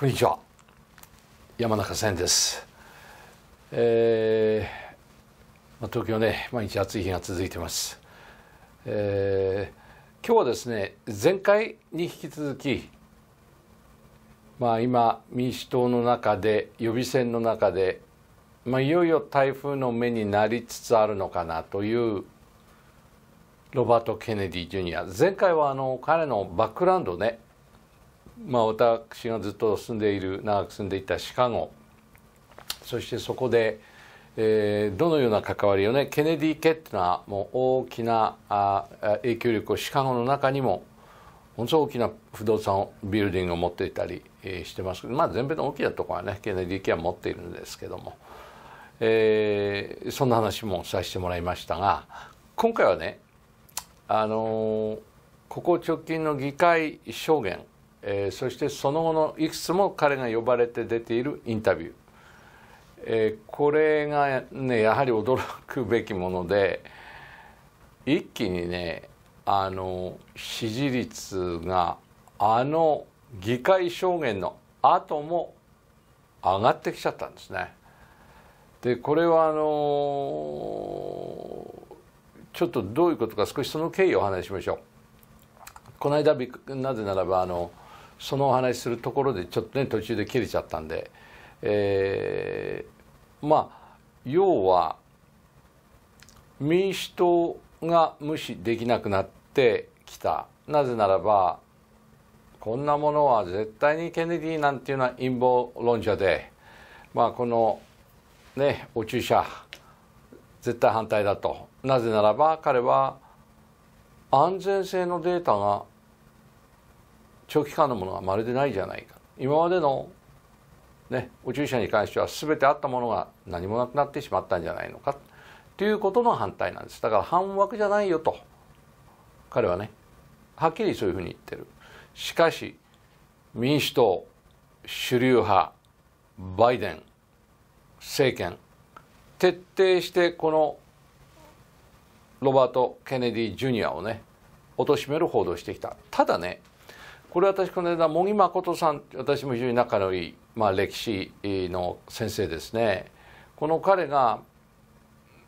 こんにちは山中千です、えーまあ、東京ね毎日暑い日が続いてます、えー、今日はですね前回に引き続きまあ今民主党の中で予備選の中で、まあ、いよいよ台風の目になりつつあるのかなというロバート・ケネディ・ジュニア前回はあの彼のバックグラウンドねまあ、私がずっと住んでいる長く住んでいたシカゴそしてそこで、えー、どのような関わりをねケネディ家っていうのはもう大きなあ影響力をシカゴの中にも本当大きな不動産ビルディングを持っていたり、えしてますまあ全米の大きなところはねケネディ家は持っているんですけども、えー、そんな話もさせてもらいましたが今回はねあのー、ここ直近の議会証言えー、そしてその後のいくつも彼が呼ばれて出ているインタビュー、えー、これがねやはり驚くべきもので一気にねあの支持率があの議会証言の後も上がってきちゃったんですね。でこれはあのちょっとどういうことか少しその経緯をお話ししましょう。この間なぜならばあのそのお話するところでちょっとね途中で切れちゃったんで、えー、まあ要は民主党が無視できなくなってきたなぜならばこんなものは絶対にケネディなんていうのは陰謀論者で、まあ、このねお注射絶対反対だとなぜならば彼は安全性のデータが長期間のものはまるでないじゃないか今までの、ね、宇宙車に関しては全てあったものが何もなくなってしまったんじゃないのかということの反対なんですだから反枠じゃないよと彼はねはっきりそういうふうに言ってるしかし民主党主流派バイデン政権徹底してこのロバート・ケネディ・ジュニアをね貶める報道してきたただねこれ私この間茂木誠さん私も非常に仲のいい、まあ、歴史の先生ですねこの彼が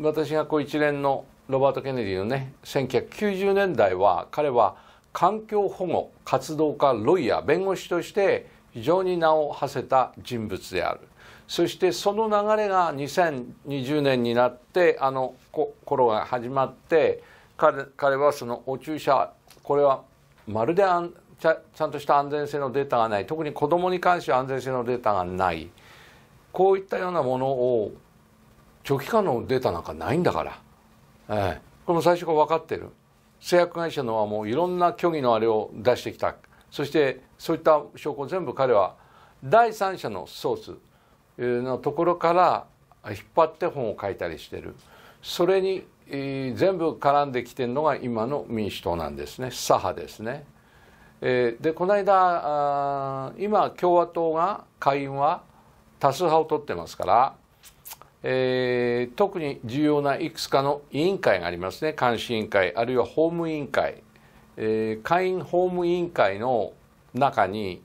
私がこう一連のロバート・ケネディのね1990年代は彼は環境保護活動家ロイヤー弁護士として非常に名を馳せた人物であるそしてその流れが2020年になってあの頃が始まって彼彼はそのお注射これはまるで安ちゃちゃんとした安全性のデータがない特に子どもに関しては安全性のデータがないこういったようなものを長期間のデータなんかないんだから、ええ、これも最初から分かってる製薬会社のはもういろんな虚偽のあれを出してきたそしてそういった証拠を全部彼は第三者のソースのところから引っ張って本を書いたりしてるそれに全部絡んできてるのが今の民主党なんですね左派ですね。えー、でこの間あ今共和党が下院は多数派を取ってますから、えー、特に重要ないくつかの委員会がありますね監視委員会あるいは法務委員会、えー、下院法務委員会の中に、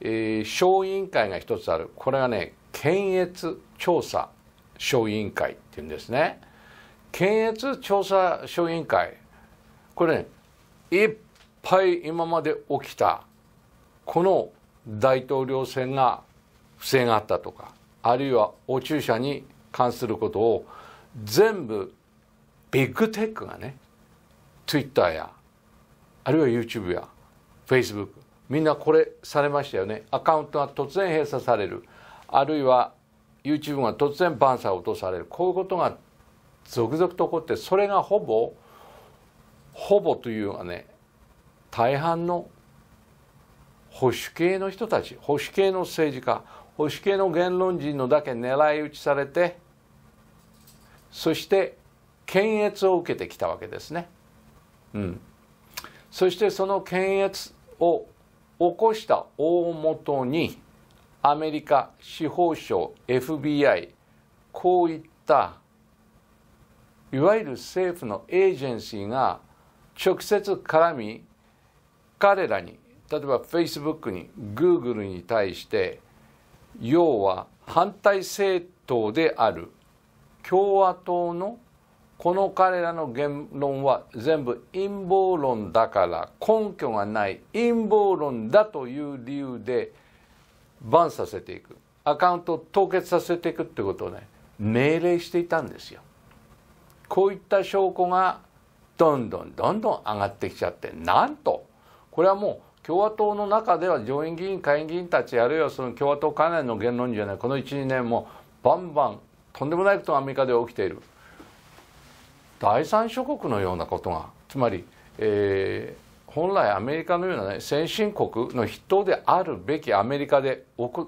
えー、小委員会が一つあるこれはね検閲調査小委員会っていうんですね検閲調査小委員会これねいっぱい今まで起きたこの大統領選が不正があったとかあるいはお注射に関することを全部ビッグテックがね Twitter やあるいは YouTube や Facebook みんなこれされましたよねアカウントが突然閉鎖されるあるいは YouTube が突然バンサーを落とされるこういうことが続々と起こってそれがほぼほぼというかね大半の保守系の人たち保守系の政治家保守系の言論人のだけ狙い撃ちされてそして検閲を受けてきたわけですね。うん、そしてその検閲を起こした大元にアメリカ司法省 FBI こういったいわゆる政府のエージェンシーが直接絡み彼らに例えば Facebook に Google に対して要は反対政党である共和党のこの彼らの言論は全部陰謀論だから根拠がない陰謀論だという理由でバンさせていくアカウントを凍結させていくってことをね命令していたんですよ。こういった証拠がどんどんどんどん上がってきちゃってなんとこれはもう共和党の中では上院議員、下院議員たちあるいはその共和党関連の言論じゃないこの12年もバンバンとんでもないことがアメリカで起きている第三諸国のようなことがつまり、えー、本来アメリカのような、ね、先進国の筆頭であるべきアメリカで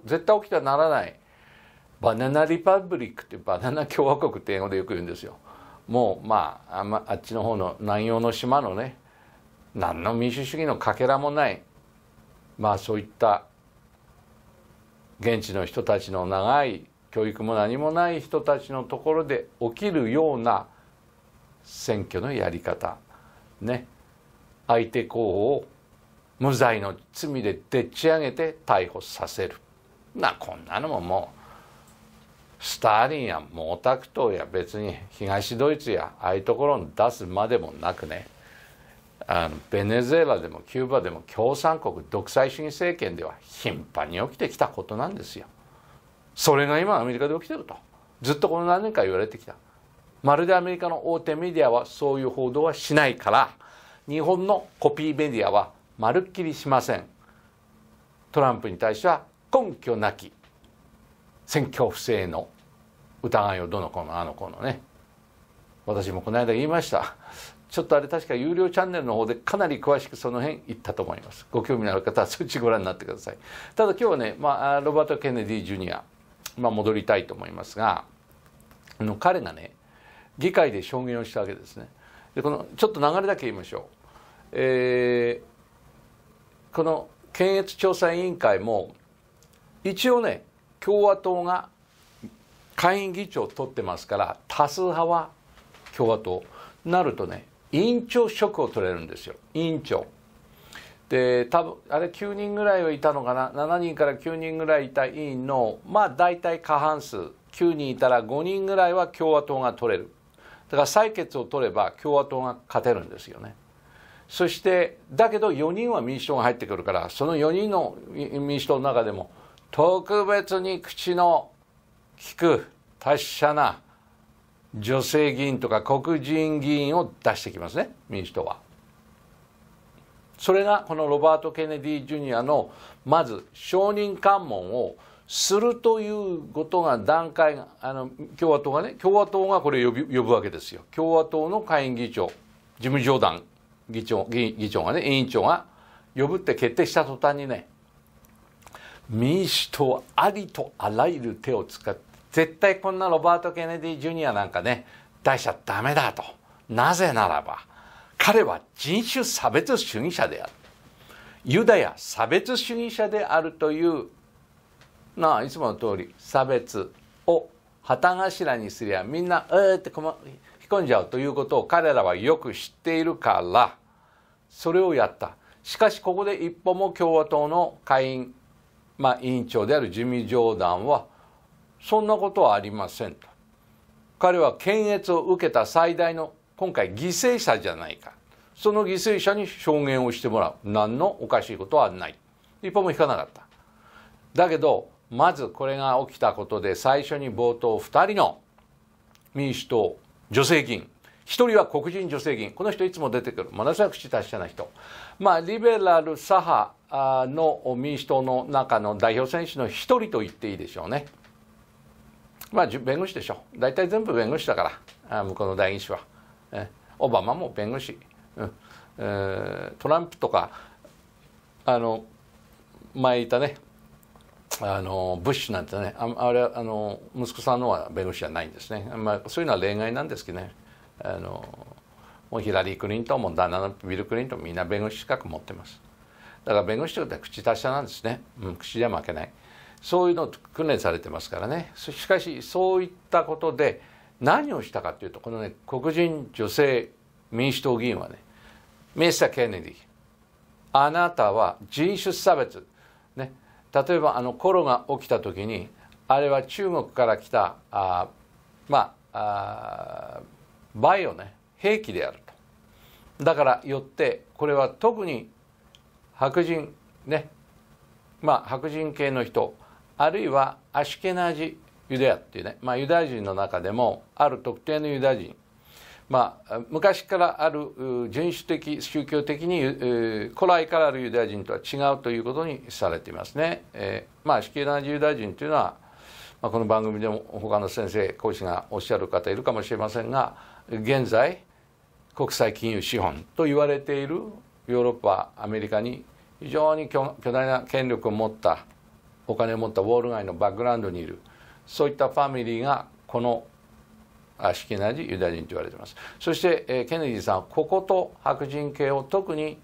絶対起きてはならないバナナリパブリックってバナナ共和国って英語でよく言うんですよ。もうまああっちの方の南洋の島のね何の民主主義のかけらもないまあそういった現地の人たちの長い教育も何もない人たちのところで起きるような選挙のやり方ね相手候補を無罪の罪ででっち上げて逮捕させるなこんなのももうスターリンや毛沢東や別に東ドイツやああいうところに出すまでもなくねあのベネズエラでもキューバでも共産国独裁主義政権では頻繁に起きてきたことなんですよ。それが今アメリカで起きてるとずっとこの何年か言われてきたまるでアメリカの大手メディアはそういう報道はしないから日本のコピーメディアはまるっきりしませんトランプに対しては根拠なき選挙不正の疑いをどの子のあの子のね私もこの間言いましたちょっとあれ確か有料チャンネルの方でかなり詳しくその辺言ったと思います。ご興味のある方はそっちご覧になってください。ただ今日はね、まあ、ロバート・ケネディ・ジュニア、まあ、戻りたいと思いますが、あの彼がね、議会で証言をしたわけですね。でこのちょっと流れだけ言いましょう。えー、この検閲調査委員会も一応ね共和党が下院議長を取ってますから多数派は共和党なるとね院長職を取れるんですよ院長で多分あれ9人ぐらいはいたのかな7人から9人ぐらいいた委員のまあ大体過半数9人いたら5人ぐらいは共和党が取れるだから採決を取れば共和党が勝てるんですよねそしてだけど4人は民主党が入ってくるからその4人の民主党の中でも特別に口の利く達者な女性議員とか黒人議員を出してきますね民主党は。それがこのロバート・ケネディ・ジュニアのまず証人喚問をするということが段階があの共和党がね共和党がこれ呼び呼ぶわけですよ共和党の下院議長事務上団議長議長がね委員長が呼ぶって決定した途端にね民主党ありとあらゆる手を使って絶対こんなロバート・ケネディ・ジュニアなんかね出しちゃダメだとなぜならば彼は人種差別主義者であるユダヤ差別主義者であるというなあいつもの通り差別を旗頭にすりゃみんな「えー」って引っ込んじゃうということを彼らはよく知っているからそれをやったしかしここで一歩も共和党の下院、まあ、委員長であるジミジョーダンはそんなことはありませんと彼は検閲を受けた最大の今回犠牲者じゃないかその犠牲者に証言をしてもらう何のおかしいことはない一歩も引かなかっただけどまずこれが起きたことで最初に冒頭2人の民主党女性議員1人は黒人女性議員この人いつも出てくるものすごく口達者な人まあリベラル左派の民主党の中の代表選手の1人と言っていいでしょうね。まあ弁護士でしょ大体全部弁護士だからあ向こうの代議士は、えオバマも弁護士、うんえー、トランプとかあの前いたねあのブッシュなんてねああれあの息子さんのは弁護士じゃないんですね、まあ、そういうのは例外なんですけどねあのもうヒラリー・クリントンも旦那のビル・クリントンみんな弁護士資格持ってますだから弁護士ってうことは口達者なんですね、うん、口では負けないそういうのを訓練されてますからねしかしそういったことで何をしたかというとこのね黒人女性民主党議員はねミスター・ケネディあなたは人種差別、ね、例えばあのコロが起きた時にあれは中国から来たあまあバイオね兵器であるとだからよってこれは特に白人ねまあ白人系の人あるいはアシケナジユダヤっていうね、まあ、ユダヤ人の中でもある特定のユダヤ人、まあ、昔からある人種的宗教的に、古来からあるユダヤ人とは違うということにされていますね。えー、まあ、アシケナジユダヤ人というのは、まあ、この番組でも他の先生講師がおっしゃる方いるかもしれませんが現在国際金融資本と言われているヨーロッパアメリカに非常に巨大な権力を持ったお金を持ったウォール街のバックグラウンドにいるそういったファミリーがこのアシきなナジユダヤ人と言われていますそして、えケネディさんここと白人系を特に、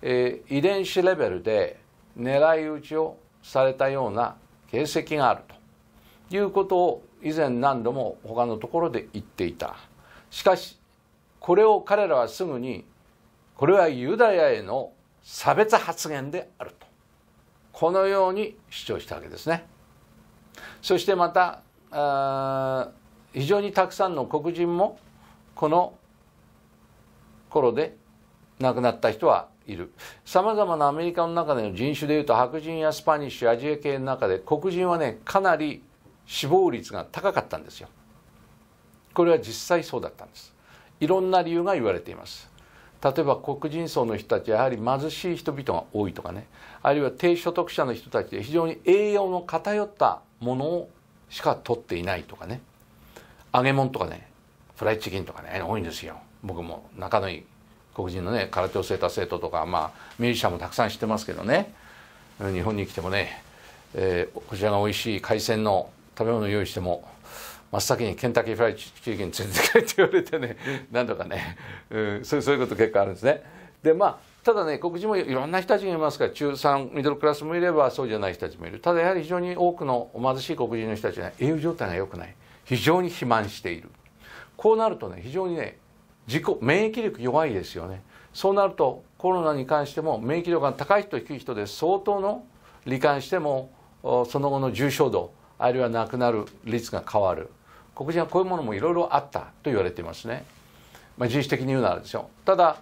え遺伝子レベルで狙い撃ちをされたような形跡があるということを以前何度も他のところで言っていたしかしこれを彼らはすぐにこれはユダヤへの差別発言であるとこのように主張したわけですねそしてまた非常にたくさんの黒人もこの頃で亡くなった人はいるさまざまなアメリカの中での人種でいうと白人やスパニッシュアジア系の中で黒人はねかなり死亡率が高かったんですよこれは実際そうだったんですいろんな理由が言われています例えば黒人層の人たちはやはり貧しい人々が多いとかねあるいは低所得者の人たちで非常に栄養の偏ったものをしか取っていないとかね揚げ物とかねフライチキンとかね多いんですよ僕も仲のいい黒人のね空手を教えた生徒とか、まあ、ミュージシャンもたくさん知ってますけどね日本に来てもね、えー、こちらが美味しい海鮮の食べ物を用意しても真っ先にケンタッキーフライチキン連れて帰って言われてね何度かね、うん、そうそういうこと結構あるんですね。でまあただね黒人もいろんな人たちがいますから中産、ミドルクラスもいればそうじゃない人たちもいるただやはり非常に多くの貧しい黒人の人たちは栄養状態が良くない非常に肥満しているこうなるとね非常にね自己免疫力弱いですよねそうなるとコロナに関しても免疫力が高い人低い人で相当の罹患してもその後の重症度あるいは亡くなる率が変わる黒人はこういうものもいろいろあったと言われていますね。まあ、人種的に言うならですよ。ただ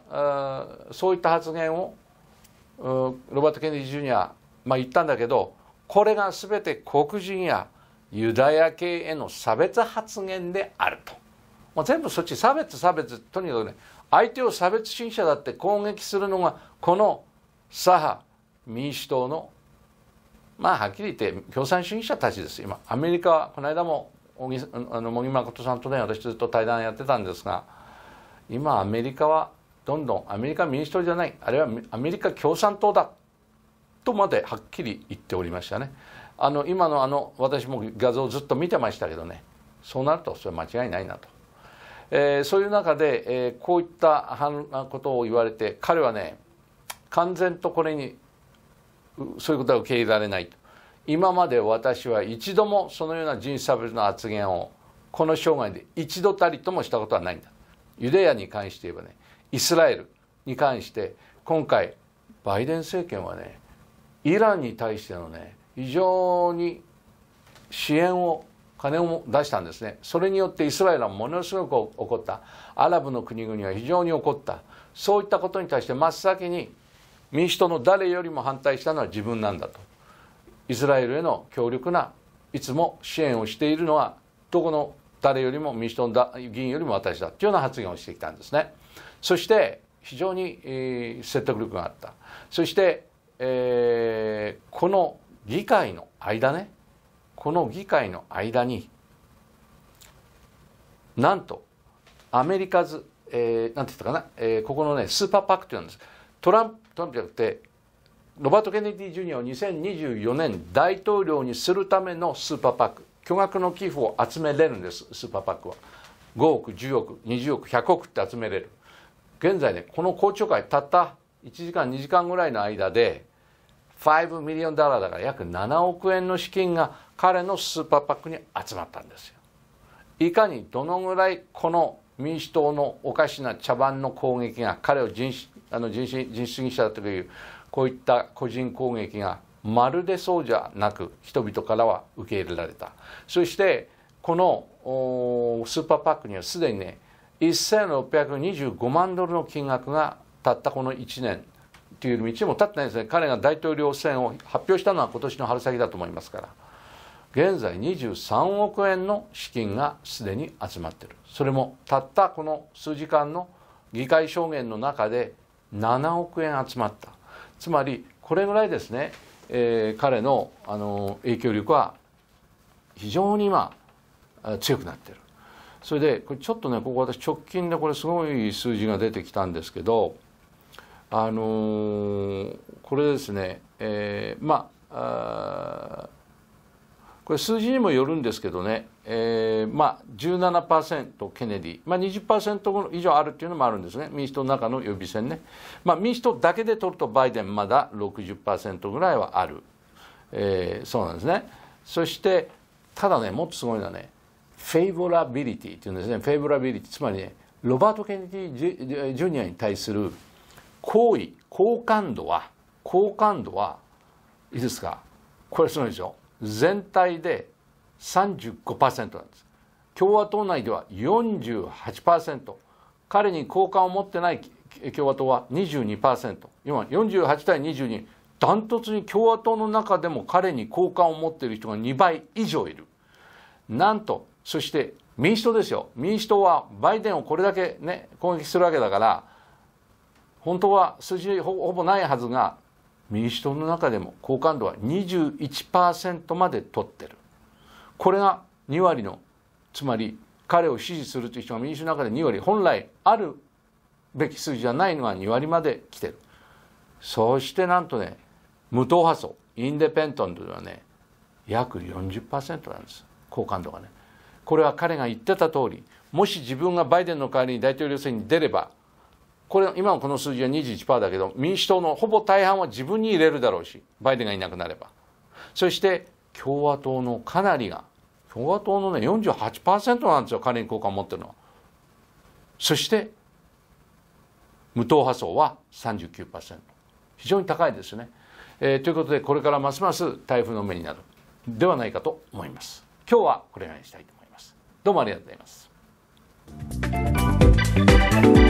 そういった発言をロバート・ケネディ・ジュニア、まあ、言ったんだけどこれが全て黒人やユダヤ系への差別発言であると。まあ、全部そっち差別差別とにかくね相手を差別主義者だって攻撃するのがこの左派民主党のまあはっきり言って共産主義者たちです今アメリカはこの間も茂木誠さんとね私ずっと対談やってたんですが今アメリカはどんどんアメリカ民主党じゃないあるいはアメリカ共産党だとまではっきり言っておりましたねあの今のあの私も画像ずっと見てましたけどねそうなるとそれは間違いないなと、えー、そういう中で、えー、こういったことを言われて彼はね完全とこれにそういうことは受け入れられないと今まで私は一度もそのような人種差別の発言をこの生涯で一度たりともしたことはないんだユダヤに関して言えばねイスラエルに関して今回バイデン政権はねイランに対してのね非常に支援を金を出したんですねそれによってイスラエルはものすごく怒ったアラブの国々は非常に怒ったそういったことに対して真っ先に民主党の誰よりも反対したのは自分なんだとイスラエルへの強力ないつも支援をしているのはどこの誰よりも民主党の議員よりも私だというような発言をしてきたんですね。そして非常に、えー、説得力があったそして、えー、この議会の間ねこの議会の間になんとアメリカズ、えー、なんて言ったかな、えー、ここのねスーパーパックっていうんですトランプトランプじゃなくてロバート・ケネディ・ジュニアを2024年大統領にするためのスーパーパック巨額の寄付を集めれるんですスーパーパックは5億10億20億100億って集めれる現在ねこの公聴会たった1時間2時間ぐらいの間で5ミリオンダラーだから約7億円の資金が彼のスーパーパックに集まったんですよいかにどのぐらいこの民主党のおかしな茶番の攻撃が彼を人あの人種人種主義者だというこういった個人攻撃がまるでそうじゃなく人々からは受け入れられたそしてこのスーパーパックにはすでにね1625万ドルの金額がたったこの1年という道もたってないですね彼が大統領選を発表したのは今年の春先だと思いますから現在23億円の資金がすでに集まっているそれもたったこの数時間の議会証言の中で7億円集まったつまりこれぐらいですね、えー、彼のあの影響力は非常に今強くなってるそれでこれちょっとねここ私直近でこれすごい数字が出てきたんですけどあのー、これですね、えー、まあこれ数字にもよるんですけどね、えー、まあ17%ケネディ、まあ20、以上あるっていうのもあるんですね民主党の中の予備選ね、まあ、民主党だけで取るとバイデンまだ60%ぐらいはある、えー、そうなんですねそしてただねもっとすごいのはねフェイボラビリティっていうんですねフェイボラビリティつまりねロバート・ケネディ・ジュニアに対する行為好感度は好感度はいいですかこれすごいでしょ全体で35%なんです共和党内では48%彼に好感を持ってない共和党は22%今48対22ダントツに共和党の中でも彼に好感を持っている人が2倍以上いるなんとそして民主党ですよ民主党はバイデンをこれだけね攻撃するわけだから本当は数字ほぼないはずが民主党の中でも好感度は21%まで取ってるこれが2割のつまり彼を支持するという人が民主の中で2割本来あるべき数字じゃないのが2割まで来てるそしてなんとね無党派層インデペントントではね約40%なんです好感度がねこれは彼が言ってた通りもし自分がバイデンの代わりに大統領選に出ればこれ、今もこの数字は21%だけど、民主党のほぼ大半は自分に入れるだろうし、バイデンがいなくなれば。そして、共和党のかなりが、共和党のね、48%なんですよ、彼に効果を持ってるのは。そして、無党派層は39%。非常に高いですね。えー、ということで、これからますます台風の目になるではないかと思います。今日はこれぐらいにしたいと思います。どうもありがとうございます。